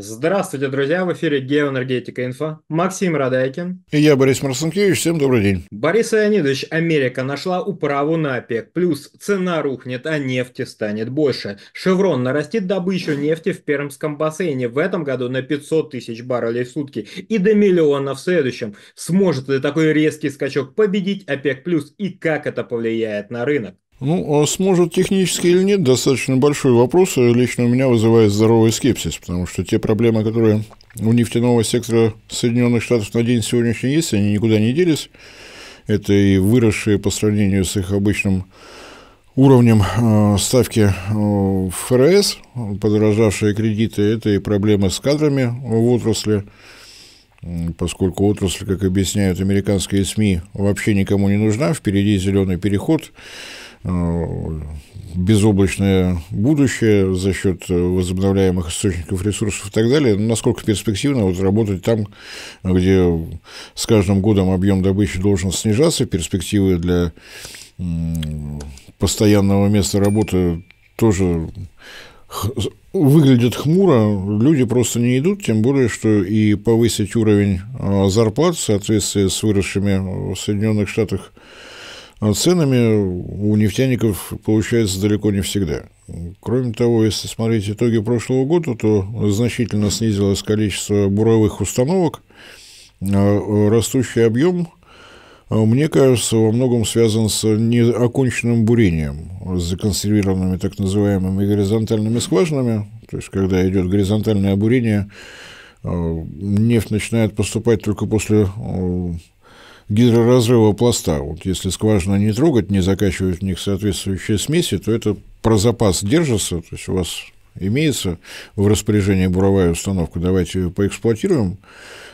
Здравствуйте, друзья! В эфире «Геоэнергетика Инфо». Максим Радайкин. И я, Борис Марсенкевич. Всем добрый день. Борис Леонидович, Америка нашла управу на ОПЕК+. Плюс цена рухнет, а нефти станет больше. «Шеврон» нарастит добычу нефти в Пермском бассейне в этом году на 500 тысяч баррелей в сутки и до миллиона в следующем. Сможет ли такой резкий скачок победить ОПЕК+, плюс и как это повлияет на рынок? Ну, а сможет технически или нет, достаточно большой вопрос. А лично у меня вызывает здоровый скепсис, потому что те проблемы, которые у нефтяного сектора Соединенных Штатов на день сегодняшний есть, они никуда не делись. Это и выросшие по сравнению с их обычным уровнем э, ставки э, в ФРС, подорожавшие кредиты, это и проблемы с кадрами в отрасли, поскольку отрасль, как объясняют американские СМИ, вообще никому не нужна, впереди зеленый переход, Э, безоблачное будущее за счет э, возобновляемых источников ресурсов и так далее, насколько перспективно вот работать там, где с каждым годом объем добычи должен снижаться, перспективы для постоянного места работы тоже выглядят хмуро, люди просто не идут, тем более, что и повысить уровень э, зарплат в соответствии с выросшими в Соединенных Штатах ценами а у нефтяников получается далеко не всегда. Кроме того, если смотреть итоги прошлого года, то значительно снизилось количество буровых установок, а, растущий объем, а, мне кажется, во многом связан с неоконченным бурением, с законсервированными так называемыми горизонтальными скважинами, то есть когда идет горизонтальное бурение, нефть начинает поступать только после гидроразрыва пласта. Вот если скважина не трогать, не закачивать в них соответствующие смеси, то это про запас держится, то есть у вас имеется в распоряжении буровая установка, давайте ее поэксплуатируем,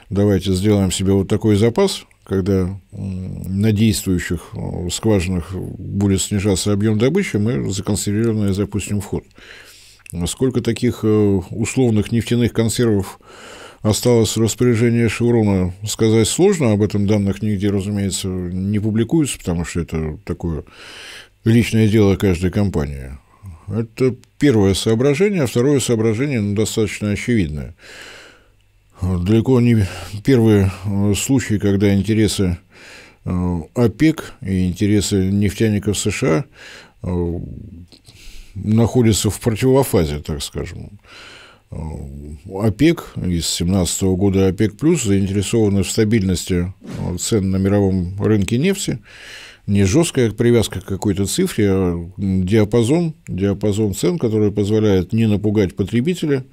давайте сделаем себе вот такой запас, когда на действующих э, скважинах будет снижаться объем добычи, мы законсервированное запустим вход. Сколько таких э, условных нефтяных консервов осталось в распоряжении Шеврона. Сказать сложно, об этом данных нигде, разумеется, не публикуются, потому что это такое личное дело каждой компании. Это первое соображение, а второе соображение ну, достаточно очевидное. Далеко не первые э, случаи, когда интересы э, ОПЕК и интересы нефтяников США э, находятся в противофазе, так скажем. ОПЕК, из 2017 года ОПЕК+, плюс заинтересованы в стабильности э, цен на мировом рынке нефти, не жесткая привязка к какой-то цифре, а диапазон, диапазон цен, который позволяет не напугать потребителя.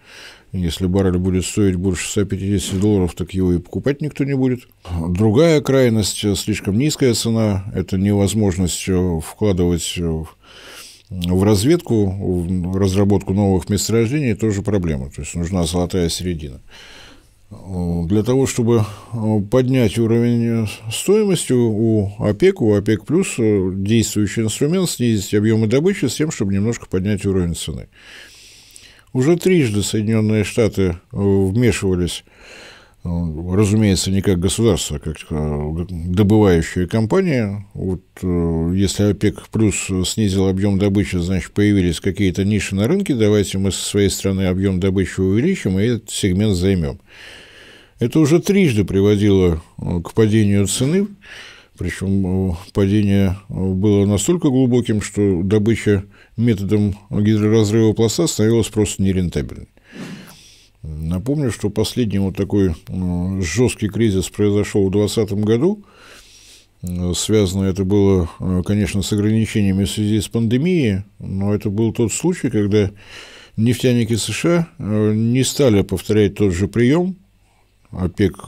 Если баррель будет стоить больше 150 долларов, так его и покупать никто не будет. Другая крайность, э, слишком низкая цена, это невозможность э, вкладывать в в разведку, в разработку новых месторождений тоже проблема. То есть нужна золотая середина. Для того, чтобы э, поднять уровень э, стоимости у ОПЕК, у ОПЕК+, плюс э, действующий инструмент, снизить объемы добычи с тем, чтобы немножко поднять уровень цены. Уже трижды Соединенные Штаты вмешивались ну, разумеется, не как государство, а как э, добывающая компания. Вот э, если ОПЕК плюс снизил объем добычи, значит, появились какие-то ниши на рынке, давайте мы со своей стороны объем добычи увеличим и этот сегмент займем. Это уже трижды приводило э, к падению цены, причем падение было настолько глубоким, что добыча методом гидроразрыва пласта становилась просто нерентабельной. Напомню, что последний вот такой э, жесткий кризис произошел в 2020 году. Э, связано это было, э, конечно, с ограничениями в связи с пандемией, но это был тот случай, когда нефтяники США не стали повторять тот же прием. ОПЕК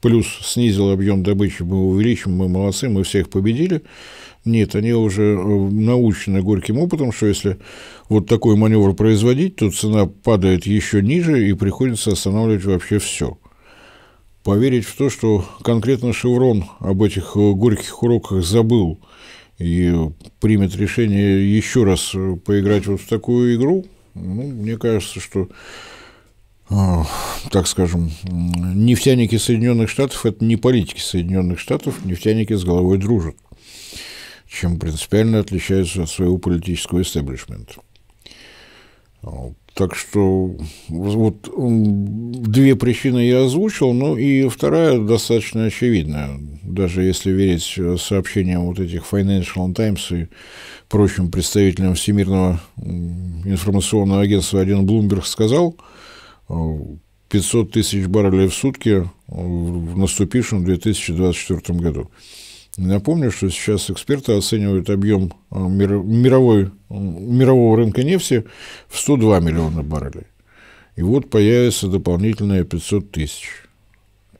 плюс снизил объем добычи, мы увеличим, мы молодцы, мы всех победили. Нет, они уже э, научены горьким опытом, что если вот такой маневр производить, то цена падает еще ниже и приходится останавливать вообще все. Поверить в то, что конкретно «Шеврон» об этих э, горьких уроках забыл и примет решение еще раз э, поиграть вот в такую игру, ну, мне кажется, что так скажем, нефтяники Соединенных Штатов – это не политики Соединенных Штатов, нефтяники с головой дружат, чем принципиально отличаются от своего политического истеблишмента. Так что вот две причины я озвучил, ну и вторая достаточно очевидная, даже если верить сообщениям вот этих Financial Times и прочим представителям Всемирного информационного агентства один Блумберг сказал – 500 тысяч баррелей в сутки в наступившем 2024 году. Напомню, что сейчас эксперты оценивают объем а, мировой, мирового рынка нефти в 102 миллиона баррелей. И вот появится дополнительные 500 тысяч.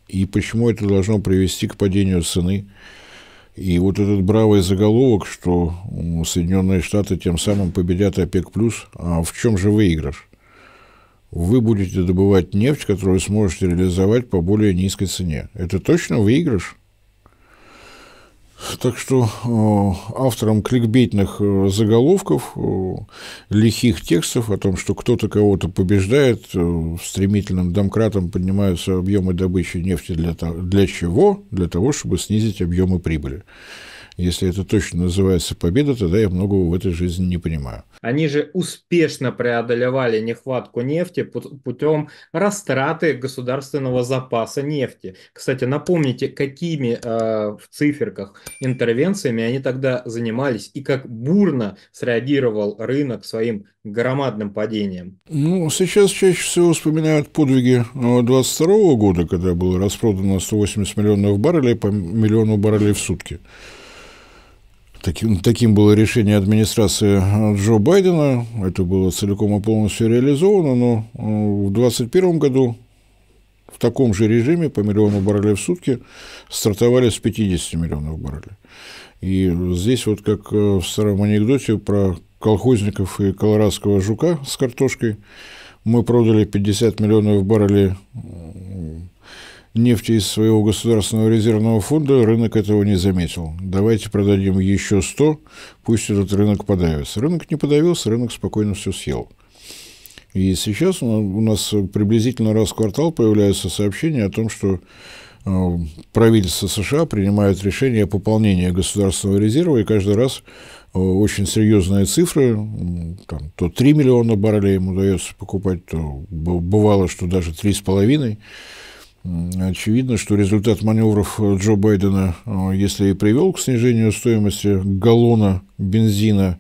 И почему это должно привести к падению цены? И вот этот бравый заголовок, что Соединенные Штаты тем самым победят ОПЕК+, а в чем же выигрыш? вы будете добывать нефть, которую сможете реализовать по более низкой цене. Это точно выигрыш. Так что э, авторам кликбейтных э, заголовков, э, лихих текстов о том, что кто-то кого-то побеждает, стремительным домкратом поднимаются объемы добычи нефти для, для чего? Для того, чтобы снизить объемы прибыли. Если это точно называется победа, тогда я многого в этой жизни не понимаю. Они же успешно преодолевали нехватку нефти путем растраты государственного запаса нефти. Кстати, напомните, какими э, в циферках интервенциями они тогда занимались и как бурно среагировал рынок своим громадным падением. Ну, сейчас чаще всего вспоминают подвиги 22 э, года, когда было распродано 180 миллионов баррелей по миллиону баррелей в сутки. Таким, таким было решение администрации э, Джо Байдена. Это было целиком и полностью реализовано, но э, в 2021 году в таком же режиме по миллиону баррелей в сутки стартовали с 50 миллионов баррелей. И здесь вот как э, в старом анекдоте про колхозников и колорадского жука с картошкой, мы продали 50 миллионов баррелей нефти из своего государственного резервного фонда, рынок этого не заметил. Давайте продадим еще 100, пусть этот рынок подавится. Рынок не подавился, рынок спокойно все съел. И сейчас у нас приблизительно раз в квартал появляются сообщения о том, что э, правительство США принимает решение о пополнении государственного резерва, и каждый раз э, очень серьезные цифры, там, то 3 миллиона баррелей им удается покупать, то бывало, что даже 3,5 миллиона Очевидно, что результат маневров э, Джо Байдена, э, если и привел к снижению стоимости галлона бензина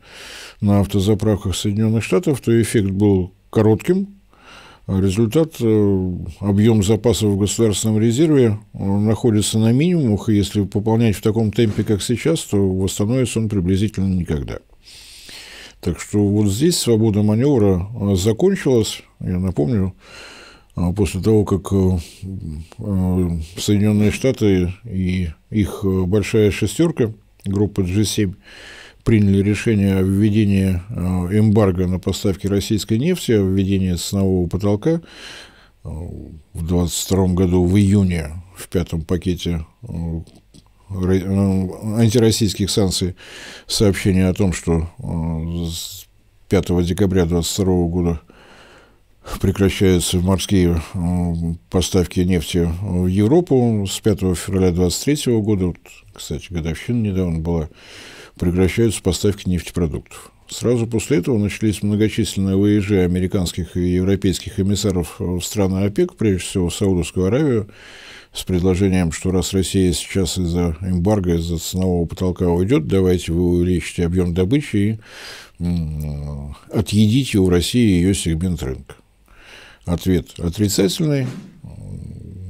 на автозаправках Соединенных Штатов, то эффект был коротким. А результат э, – объем запасов в государственном резерве находится на минимумах, и если пополнять в таком темпе, как сейчас, то восстановится он приблизительно никогда. Так что вот здесь свобода маневра закончилась. Я напомню, а после того, как э, э, Соединенные Штаты и их э, большая шестерка, группа G7, приняли решение о введении эмбарго на поставки российской нефти, о введении ценового потолка в 2022 году, в июне, в пятом пакете антироссийских санкций сообщение о том, что 5 декабря 2022 года прекращаются морские э, поставки нефти в Европу с 5 февраля 2023 года, вот, кстати, годовщина недавно была, прекращаются поставки нефтепродуктов. Сразу после этого начались многочисленные выезжи американских и европейских эмиссаров в страны ОПЕК, прежде всего в Саудовскую Аравию, с предложением, что раз Россия сейчас из-за эмбарго, из-за ценового потолка уйдет, давайте вы увеличите объем добычи и отъедите у России ее сегмент рынка. Ответ отрицательный.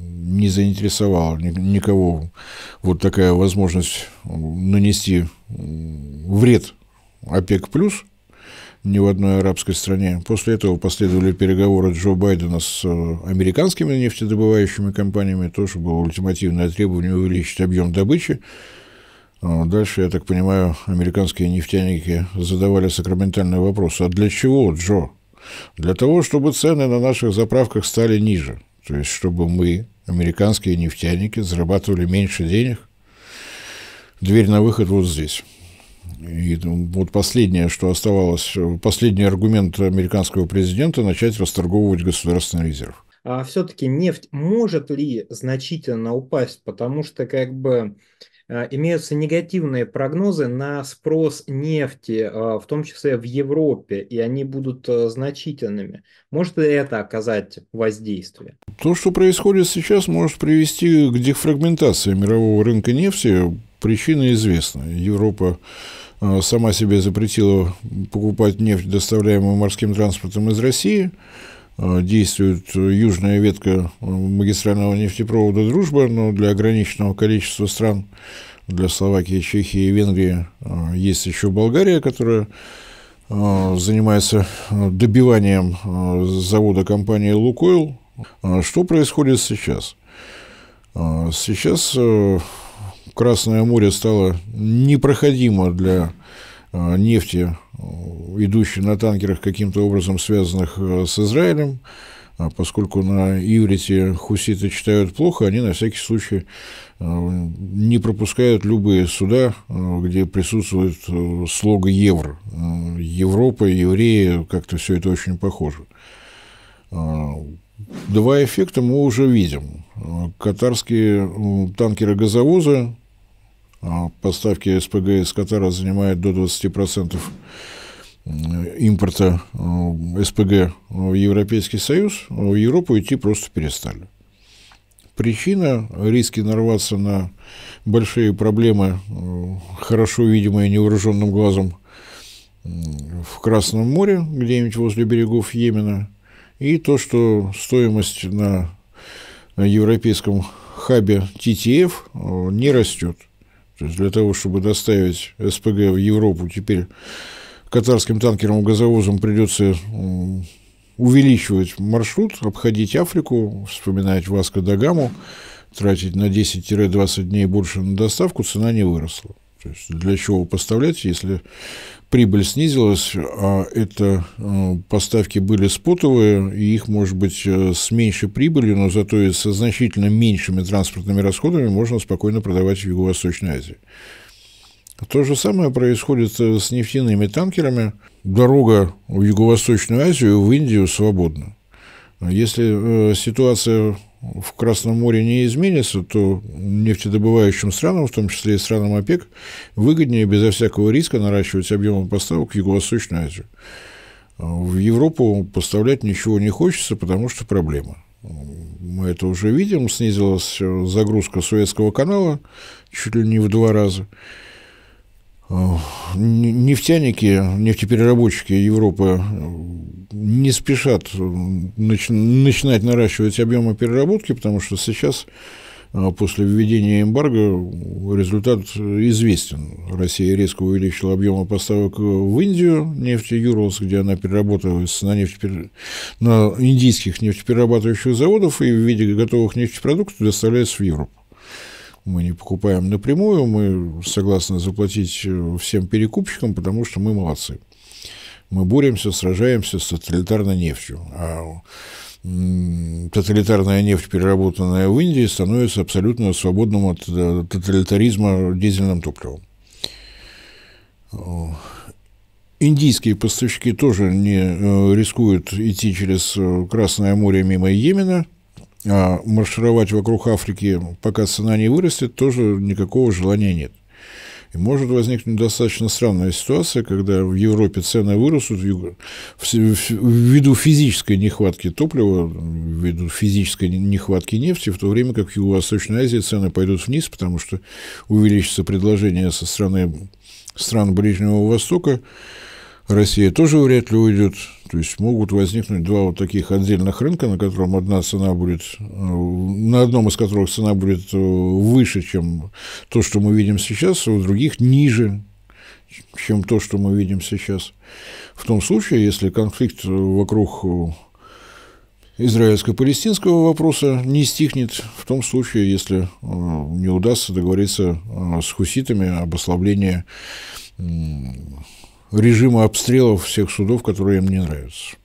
Не заинтересовала никого вот такая возможность нанести вред ОПЕК+, плюс ни в одной арабской стране. После этого последовали переговоры Джо Байдена с э, американскими нефтедобывающими компаниями. Тоже было ультимативное требование увеличить объем добычи. А дальше, я так понимаю, американские нефтяники задавали сакраментальный вопрос. А для чего, Джо? для того, чтобы цены на наших заправках стали ниже. То есть, чтобы мы, американские нефтяники, зарабатывали меньше денег. Дверь на выход вот здесь. И ну, вот последнее, что оставалось, последний аргумент американского президента – начать расторговывать государственный резерв. А все-таки нефть может ли значительно упасть? Потому что как бы Э, имеются негативные прогнозы на спрос нефти, э, в том числе в Европе, и они будут э, значительными. Может ли это оказать воздействие? То, что происходит сейчас, может привести к дефрагментации мирового рынка нефти. Причина известна. Европа сама себе запретила покупать нефть, доставляемую морским транспортом из России – Э, действует э, южная ветка э, магистрального нефтепровода «Дружба», но для ограниченного количества стран, для Словакии, Чехии и Венгрии, есть еще Болгария, которая занимается добиванием завода компании «Лукойл». Что происходит сейчас? Сейчас Красное море стало непроходимо для нефти Э, идущие на танкерах, каким-то образом связанных э, с Израилем, а поскольку на иврите хуситы читают плохо, они на всякий случай э, не пропускают любые суда, где присутствует слог «евро». Европа, евреи, как-то все это очень похоже. Два эффекта мы уже видим. Катарские танкеры-газовозы а, поставки СПГ из Катара занимают до 20% э, импорта э, СПГ в Европейский Союз, в Европу идти просто перестали. Причина – риски нарваться на большие проблемы, э, хорошо видимые невооруженным глазом, в Красном море, где-нибудь возле берегов Йемена, и то, что стоимость на европейском хабе TTF не растет. То есть для того, чтобы доставить СПГ в Европу, теперь катарским танкером газовозом придется увеличивать маршрут, обходить Африку, вспоминать Васко да Гаму, тратить на 10-20 дней больше на доставку, цена не выросла. То есть для чего поставлять, если прибыль снизилась, а это э, поставки были спотовые, и их, может быть, э, с меньшей прибылью, но зато и со значительно меньшими транспортными расходами можно спокойно продавать в Юго-Восточной Азии. То же самое происходит э, с нефтяными танкерами. Дорога в Юго-Восточную Азию, в Индию свободна. Если ситуация в Красном море не изменится, то нефтедобывающим странам, в том числе и странам ОПЕК, выгоднее безо всякого риска наращивать объемы поставок в Юго-Восточную Азию. В Европу поставлять ничего не хочется, потому что проблема. Мы это уже видим, снизилась загрузка Советского канала чуть ли не в два раза нефтяники, нефтепереработчики Европы э, не спешат э, начи- начинать наращивать объемы переработки, потому что сейчас э, после введения эмбарго результат известен. Россия резко увеличила объемы поставок в Индию нефти Юрлс, где она перерабатывается на, нефтепер... на индийских нефтеперерабатывающих заводов и в виде готовых нефтепродуктов доставляется в Европу мы не покупаем напрямую, мы согласны заплатить э, всем перекупщикам, потому что мы молодцы. Мы боремся, сражаемся с тоталитарной нефтью. А тоталитарная нефть, переработанная в Индии, становится абсолютно свободным от э, тоталитаризма дизельным топливом. Э, индийские поставщики тоже не рискуют идти через Красное море мимо Йемена – а маршировать вокруг Африки, пока цена не вырастет, тоже никакого желания нет. И может возникнуть достаточно странная ситуация, когда в Европе цены вырастут ввиду физической нехватки топлива, ввиду физической нехватки нефти, в то время как в Юго-Восточной Азии цены пойдут вниз, потому что увеличится предложение со стороны стран Ближнего Востока, Россия тоже вряд ли уйдет. То есть могут возникнуть два вот таких отдельных рынка, на котором одна цена будет, э, на одном из которых цена будет э, выше, чем то, что мы видим сейчас, а у других ниже, чем то, что мы видим сейчас. В том случае, если конфликт э, вокруг израильско-палестинского вопроса не стихнет в том случае, если не удастся договориться с хуситами об ослаблении режима обстрелов всех судов, которые им не нравятся.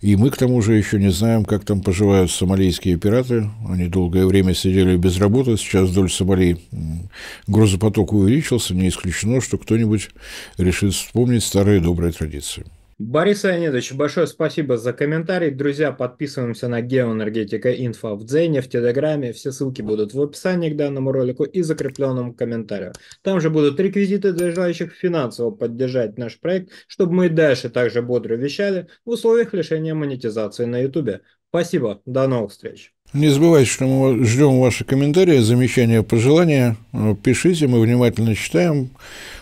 И мы, к тому же, еще не знаем, как там поживают сомалийские пираты. Они долгое время сидели без работы. Сейчас вдоль Сомали грузопоток увеличился. Не исключено, что кто-нибудь решит вспомнить старые добрые традиции. Борис Леонидович, большое спасибо за комментарий. Друзья, подписываемся на Геоэнергетика Инфо в Дзене, в Телеграме. Все ссылки будут в описании к данному ролику и закрепленному комментарию, Там же будут реквизиты для желающих финансово поддержать наш проект, чтобы мы дальше также бодро вещали в условиях лишения монетизации на Ютубе. Спасибо, до новых встреч. Не забывайте, что мы ждем ваши комментарии, замечания, пожелания. Э, пишите, мы внимательно читаем.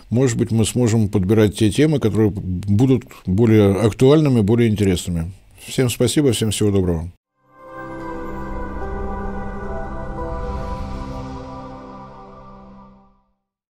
Может быть, мы сможем подбирать те темы, которые будут более актуальными, более интересными. Всем спасибо, всем всего доброго.